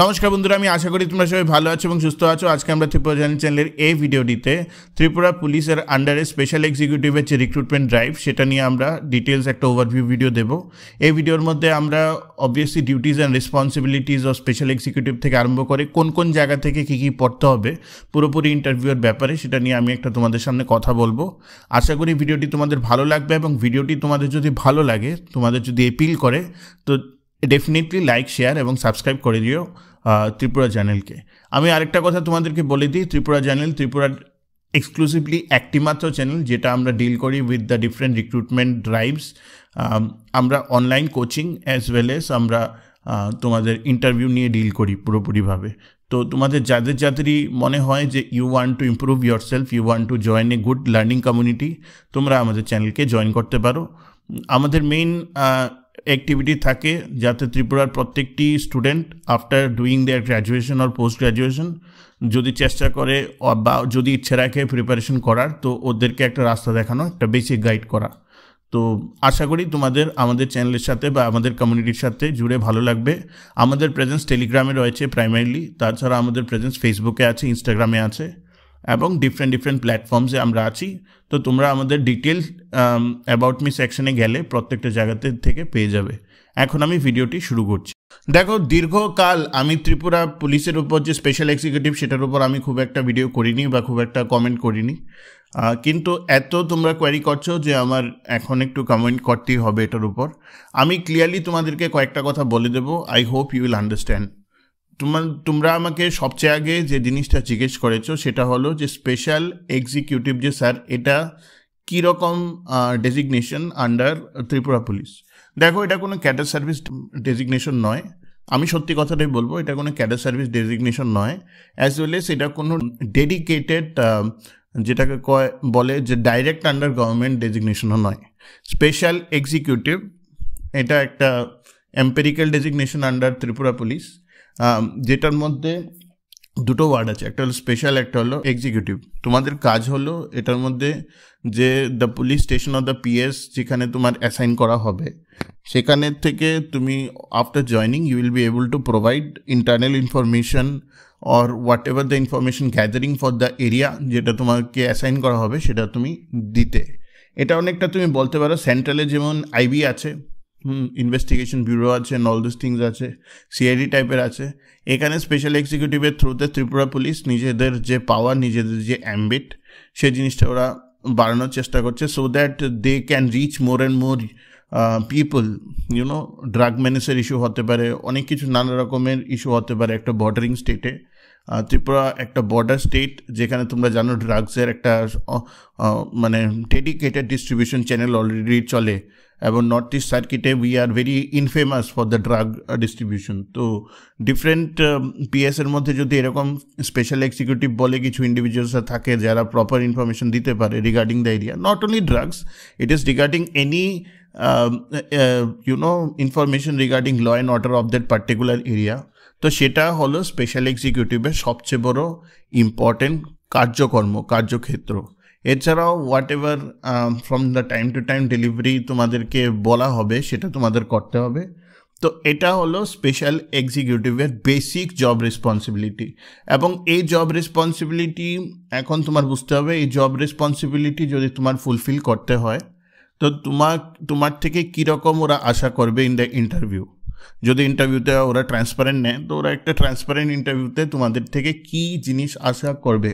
নমস্কার বন্ধুরা আমি আশা করি তোমরা সবাই ভালো আছো এবং সুস্থ আছো আজকে আমরা ত্রিপুরা জানি চ্যানেলের এই ভিডিওটিতে ত্রিপুরা পুলিশের আন্ডারে স্পেশাল এক্সিকিউটিভের যে রিক্রুটমেন্ট ড্রাইভ সেটা নিয়ে আমরা ডিটেলস একটা ওভারভিউ ভিডিও দেব এই ভিডিওর মধ্যে আমরা obviously duties and responsibilities of special executive থেকে আরম্ভ করে কোন কোন জায়গা থেকে কী কী পড়তে হবে পুরোপুরি ইন্টারভিউয়ের ব্যাপারে সেটা নিয়ে আমি একটা তোমাদের সামনে কথা বলবো আশা করি ভিডিওটি তোমাদের ভালো লাগবে এবং ভিডিওটি তোমাদের যদি ভালো লাগে তোমাদের যদি এপিল করে তো ডেফিনেটলি লাইক শেয়ার এবং সাবস্ক্রাইব করে দিও ত্রিপুরা চ্যানেলকে আমি আরেকটা কথা তোমাদেরকে বলে দিই ত্রিপুরা চ্যানেল ত্রিপুরা এক্সক্লুসিভলি একটি মাত্র চ্যানেল যেটা আমরা ডিল করি with the different recruitment drives আমরা online coaching as well as আমরা তোমাদের ইন্টারভিউ নিয়ে ডিল করি পুরোপুরিভাবে তো তোমাদের যাদের যাদেরই মনে হয় যে you want to improve yourself you want to join a good learning community তোমরা আমাদের চ্যানেলকে জয়েন করতে পারো আমাদের মেইন অ্যাক্টিভিটি থাকে যাতে ত্রিপুরার প্রত্যেকটি student after doing their graduation আর পোস্ট গ্র্যাজুয়েশন যদি চেষ্টা করে বা যদি ইচ্ছে রাখে প্রিপারেশন করার তো ওদেরকে একটা রাস্তা দেখানো একটা বেসিক গাইড করা তো আশা করি তোমাদের আমাদের চ্যানেলের সাথে বা আমাদের কমিউনিটির সাথে জুড়ে ভালো লাগবে আমাদের প্রেজেন্স টেলিগ্রামে রয়েছে প্রাইমারিলি তাছাড়া আমাদের প্রেজেন্স ফেসবুকে আছে ইনস্টাগ্রামে আছে এবং ডিফারেন্ট ডিফারেন্ট প্ল্যাটফর্মসে আমরা আছি তো তোমরা আমাদের ডিটেলস অ্যাবাউট মি সেকশনে গেলে প্রত্যেকটা জায়গাতে থেকে পেয়ে যাবে এখন আমি ভিডিওটি শুরু করছি দেখো দীর্ঘকাল আমি ত্রিপুরা পুলিশের উপর যে স্পেশাল এক্সিকিউটিভ সেটার উপর আমি খুব একটা ভিডিও করিনি বা খুব একটা কমেন্ট করিনি কিন্তু এত তোমরা কোয়ারি করছো যে আমার এখন একটু কমেন্ট করতেই হবে এটার উপর আমি ক্লিয়ারলি তোমাদেরকে কয়েকটা কথা বলে দেবো I hope you will understand তোমার তোমরা আমাকে সবচেয়ে আগে যে জিনিসটা জিজ্ঞেস করেছো সেটা হলো যে স্পেশাল এক্সিকিউটিভ যে স্যার এটা কীরকম ডেজিগনেশন আন্ডার ত্রিপুরা পুলিশ দেখো এটা কোনো ক্যাডার সার্ভিস ডেজিগনেশন নয় আমি সত্যি কথাটাই বলবো এটা কোনো ক্যাডার সার্ভিস ডেজিগনেশন নয় অ্যাজ ওয়েল এস এটা কোনো ডেডিকেটেড যেটাকে কয় বলে যে ডাইরেক্ট আন্ডার গভর্নমেন্ট ডেজিগনেশনও নয় স্পেশাল এক্সিকিউটিভ এটা একটা empirical designation under Tripura police যেটার মধ্যে দুটো ওয়ার্ড আছে একটা হলো স্পেশাল একটা হলো এক্সিকিউটিভ তোমাদের কাজ হলো এটার মধ্যে যে the police station of the PS যেখানে তোমার অ্যাসাইন করা হবে সেখানে থেকে তুমি after joining you will be able to provide internal information or whatever the information gathering for the area যেটা তোমাকে অ্যাসাইন করা হবে সেটা তুমি দিতে এটা অনেকটা তুমি বলতে পারো সেন্ট্রালে যেমন আইবি আছে ইনভেস্টিগেশন ব্যুরো আছে অ্যান্ড অল দিস থিংস আছে সিআইডি টাইপের আছে এখানে স্পেশাল এক্সিকিউটিভের থ্রুতে ত্রিপুরা পুলিশ নিজেদের যে পাওয়ার নিজেদের যে অ্যাম্বিট সেই জিনিসটা ওরা বাড়ানোর চেষ্টা করছে so that they can reach more and more people you know drug ম্যানেসের ইস্যু হতে পারে অনেক কিছু নানা রকমের ইস্যু হতে পারে একটা বর্ডারিং স্টেটে ত্রিপুরা একটা বর্ডার স্টেট যেখানে তোমরা জানো ড্রাগসের একটা মানে ডেডিকেটেড ডিস্ট্রিবিউশন চ্যানেল অলরেডি চলে এবং নর্থ ইস্ট সার্কিটে we are very infamous for the drug distribution তো ডিফারেন্ট পিএসের মধ্যে যদি এরকম স্পেশাল এক্সিকিউটিভ বলে কিছু ইন্ডিভিজুয়ালস থাকে যারা প্রপার ইনফরমেশন দিতে পারে regarding the area not only drugs it is regarding any you know information regarding law and order of that particular area তো সেটা হলো স্পেশাল এক্সিকিউটিভের সবচেয়ে বড় ইম্পর্টেন্ট কার্যকর্ম কার্যক্ষেত্র এছাড়াও whatever from the time to time delivery তোমাদেরকে বলা হবে সেটা তোমাদের করতে হবে তো এটা হলো স্পেশাল এক্সিকিউটিভের বেসিক জব রেসপন্সিবিলিটি এবং এই জব রেসপন্সিবিলিটি এখন তোমার বুঝতে হবে এই জব রেসপন্সিবিলিটি যদি তোমার ফুলফিল করতে হয় তো তোমার তোমার থেকে কীরকম ওরা আশা করবে ইন দ্য ইন্টারভিউ যদি ইন্টারভিউতে ওরা ট্রান্সপারেন্ট নেয় তো ওরা একটা ট্রান্সপারেন্ট ইন্টারভিউতে তোমাদের থেকে কি জিনিস আশা করবে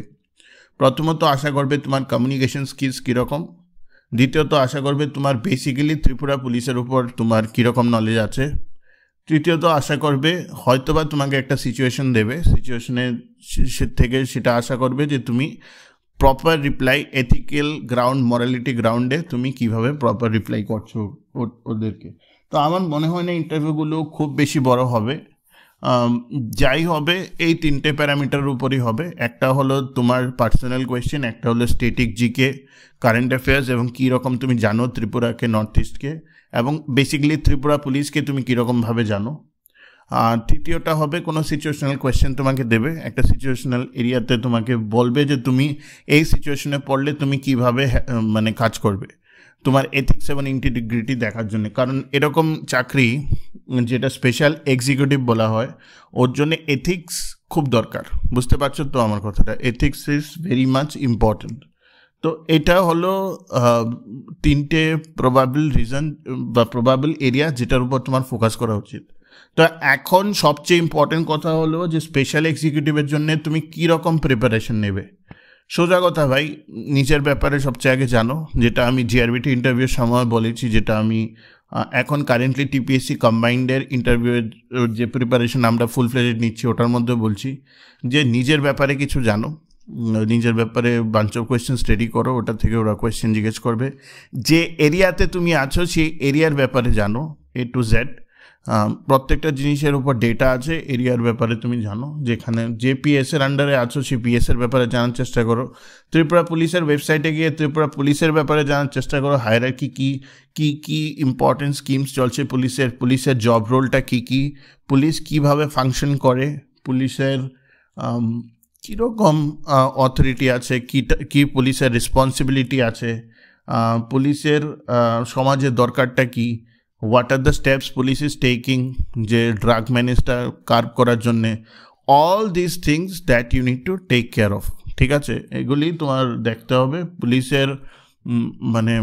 প্রথমত আশা করবে তোমার কমিউনিকেশন স্কিলস কীরকম দ্বিতীয়ত আশা করবে তোমার বেসিক্যালি ত্রিপুরা পুলিশের উপর তোমার কীরকম নলেজ আছে তৃতীয়ত আশা করবে হয়তোবা তোমাকে একটা সিচুয়েশন দেবে সিচুয়েশনে থেকে সেটা আশা করবে যে তুমি proper reply ethical ground morality গ্রাউন্ডে তুমি কিভাবে প্রপার রিপ্লাই করছো ওদেরকে তো আমার মনে হয় না ইন্টারভিউগুলো খুব বেশি বড় হবে যাই হবে এই তিনটে প্যারামিটার উপরই হবে একটা হলো তোমার পার্সোনাল কোয়েশ্চেন একটা হলো স্টেটিক জিকে কারেন্ট অ্যাফেয়ার্স এবং কী রকম তুমি জানো ত্রিপুরাকে নর্থ ইস্টকে এবং বেসিক্যালি ত্রিপুরা পুলিশকে তুমি কীরকমভাবে জানো আর তৃতীয়টা হবে কোনো সিচুয়েশনাল কোয়েশ্চেন তোমাকে দেবে একটা সিচুয়েশনাল এরিয়াতে তোমাকে বলবে যে তুমি এই সিচুয়েশনে পড়লে তুমি কিভাবে মানে কাজ করবে তোমার এথিক্স এবং ইন্টিগ্রিটি দেখার জন্য কারণ এরকম চাকরি যেটা স্পেশাল এক্সিকিউটিভ বলা হয় ওর জন্য এথিক্স খুব দরকার বুঝতে পারছো তো আমার কথাটা ethics is very much important তো এটা হলো তিনটে প্রবাবল রিজন বা প্রবাবল এরিয়া যেটার উপর তোমার ফোকাস করা উচিত তো এখন সবচেয়ে ইম্পর্টেন্ট কথা হলো যে স্পেশাল এক্সিকিউটিভের জন্য তুমি কীরকম প্রিপারেশন নেবে সোজা কথা ভাই নিচের ব্যাপারে সবচেয়ে আগে জানো যেটা আমি জিআরবিটি ইন্টারভিউর সময় বলেছি যেটা আমি এখন কারেন্টলি টিপিএসসি কম্বাইন্ডের ইন্টারভিউয়ের যে প্রিপারেশন আমরা ফুল ফ্লেজেড নিচ্ছি ওটার মধ্যে বলছি যে নিজের ব্যাপারে কিছু জানো নিজের ব্যাপারে বাঞ্চ অফ কোয়েশ্চেন স্টাডি করো ওটা থেকে ওরা কোয়েশ্চেন জিজ্ঞেস করবে যে এরিয়াতে তুমি আছো সেই এরিয়ার ব্যাপারে জানো এ টু জেড প্রত্যেকটা জিনিসের উপর ডেটা আছে এরিয়ার ব্যাপারে তুমি জানো যেখানে যে পিএসের আন্ডারে আছো সেই পিএসের ব্যাপারে জানার চেষ্টা করো ত্রিপুরা পুলিশের ওয়েবসাইটে গিয়ে ত্রিপুরা পুলিশের ব্যাপারে জানার চেষ্টা করো হায়ার কি কী কী কী ইম্পর্টেন্ট স্কিমস চলছে পুলিশের পুলিশের জব রোলটা কী কী পুলিশ কীভাবে ফাংশন করে পুলিশের কীরকম অথরিটি আছে কীটা কী পুলিশের রেসপন্সিবিলিটি আছে পুলিশের সমাজের দরকারটা কী what are the steps police is taking যে ড্রাগ ম্যানেজটা কার্ভ করার জন্যে all this things that you need to take care of ঠিক আছে এগুলি তোমার দেখতে হবে পুলিশের মানে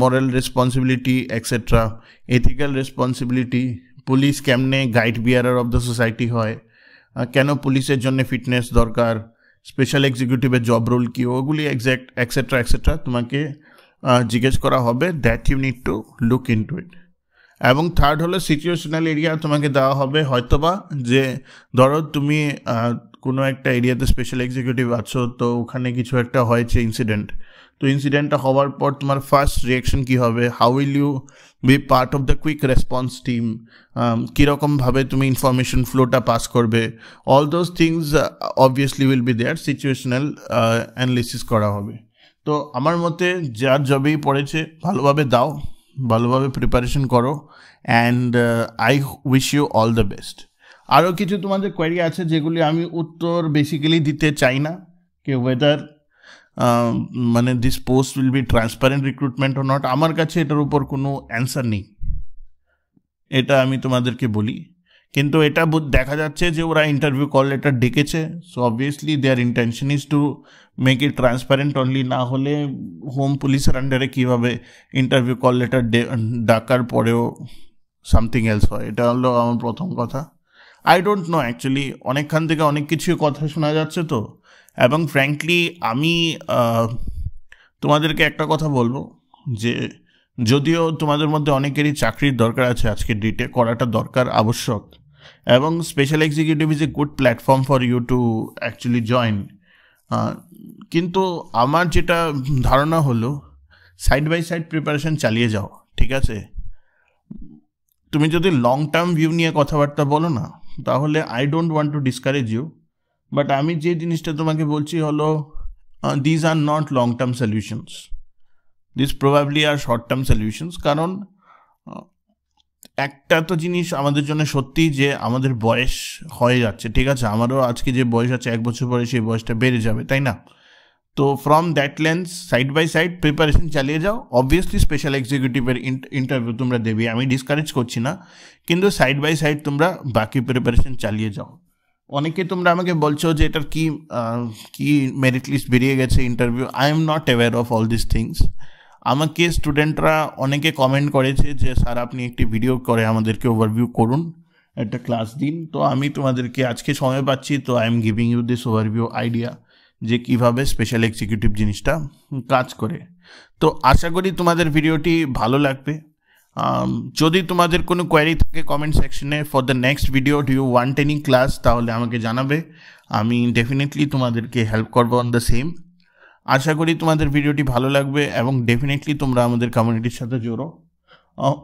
moral responsibility etcetera ethical responsibility police কেমনে guide bearer of the society হয় কেন পুলিশের জন্য ফিটনেস দরকার স্পেশাল এক্সিকিউটিভের জব রোল কী ওগুলি এক্স্যাক্ট এক্সেট্রা এক্সেট্রা তোমাকে জিজ্ঞেস করা হবে that you need to look into it এবং থার্ড হলো সিচুয়েশনাল এরিয়া তোমাকে দেওয়া হবে হয়তোবা যে ধরো তুমি কোনো একটা এরিয়াতে স্পেশাল এক্সিকিউটিভ আছো তো ওখানে কিছু একটা হয়েছে ইনসিডেন্ট তো ইনসিডেন্টটা হওয়ার পর তোমার ফার্স্ট রিয়াকশন কী হবে how will you be part of the quick response team কীরকমভাবে তুমি ইনফরমেশন ফ্লোটা পাস করবে all those things obviously will be there situational analysis করা হবে তো আমার মতে যার জবেই পড়েছে ভালোভাবে দাও ভালোভাবে প্রিপারেশন করো and I wish you all the best আরও কিছু তোমাদের কোয়ারি আছে যেগুলি আমি উত্তর বেসিক্যালি দিতে চাই না কে ওয়েদার um, মানে this post will be transparent recruitment ও নট আমার কাছে এটার উপর কোনো অ্যান্সার নেই এটা আমি তোমাদেরকে বলি কিন্তু এটা দেখা যাচ্ছে যে ওরা ইন্টারভিউ কল লেটার ডেকেছে so obviously their intention is to make it transparent only না হলে হোম পুলিশের আন্ডারে কীভাবে ইন্টারভিউ কল লেটার ডাকার পরেও সামথিং এলস হয় এটা হলো আমার প্রথম কথা আই ডোন্ট নো অ্যাকচুয়ালি অনেকখান থেকে অনেক কিছু কথা শোনা যাচ্ছে তো এবং ফ্র্যাঙ্কলি আমি তোমাদেরকে একটা কথা বলবো যে যদিও তোমাদের মধ্যে অনেকেরই চাকরির দরকার আছে আজকের ডেটে করাটা দরকার আবশ্যক এবং special executive is a good platform for you to actually join কিন্তু আমার যেটা ধারণা হলো সাইড বাই সাইড প্রিপারেশন চালিয়ে যাও ঠিক আছে তুমি যদি লং টার্ম ভিউ নিয়ে কথাবার্তা বলো না তাহলে I don't want to discourage you but আমি যে জিনিসটা তোমাকে বলছি হলো these are not long term solutions this probably are short term solutions কারণ একটা তো জিনিস আমাদের জন্য সত্যি যে আমাদের বয়স হয়ে যাচ্ছে ঠিক আছে আমারও আজকে যে বয়স আছে এক বছর পরে সেই বয়সটা বেড়ে যাবে তাই না তো from that lens side by side preparation চালিয়ে যাও অবভিয়াসলি স্পেশাল এক্সিকিউটিভের ইন্টারভিউ তোমরা দেবে আমি ডিসকারেজ করছি না কিন্তু সাইড বাই সাইড তোমরা বাকি প্রিপারেশন চালিয়ে যাও অনেকে তোমরা আমাকে বলছো যে এটার কি কি মেরিট লিস্ট বেরিয়ে গেছে interview I am not aware of all this things আমাকে স্টুডেন্টরা অনেকে কমেন্ট করেছে যে স্যার আপনি একটি ভিডিও করে আমাদেরকে ওভারভিউ করুন একটা ক্লাস দিন তো আমি তোমাদেরকে আজকে সময় পাচ্ছি তো I am giving you this overview idea যে কিভাবে স্পেশাল এক্সিকিউটিভ জিনিসটা কাজ করে তো আশা করি তোমাদের ভিডিওটি ভালো লাগবে যদি তোমাদের কোনো কোয়ারি থাকে কমেন্ট সেকশনে for the next video do you want any class তাহলে আমাকে জানাবে আমি ডেফিনেটলি তোমাদেরকে হেল্প করবো অন দ্য সেম আশা করি তোমাদের ভিডিওটি ভালো লাগবে এবং ডেফিনেটলি তোমরা আমাদের কমিউনিটির সাথে জোরো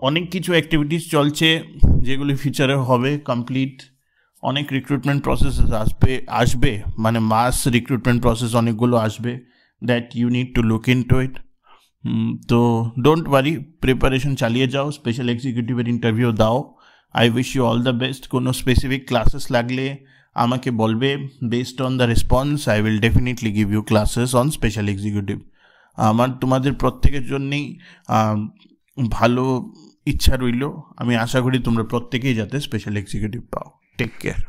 অনেক কিছু অ্যাক্টিভিটিস চলছে যেগুলি ফিউচারে হবে কমপ্লিট অনেক রিক্রুটমেন্ট প্রসেস আসবে আসবে মানে মাস রিক্রুটমেন্ট প্রসেস অনেকগুলো আসবে that you need to look into it তো ডোন্ট ওয়ারি প্রিপারেশন চালিয়ে যাও স্পেশাল এক্সিকিউটিভের ইন্টারভিউ দাও I wish you all the best কোনো স্পেসিফিক ক্লাসেস লাগলে আমাকে বলবে based on the response I will definitely give you classes on special executive আমার তোমাদের প্রত্যেকের জন্যেই ভালো ইচ্ছা রইল আমি আশা করি তোমরা প্রত্যেকেই যাতে স্পেশাল এক্সিকিউটিভ পাও টেক কেয়ার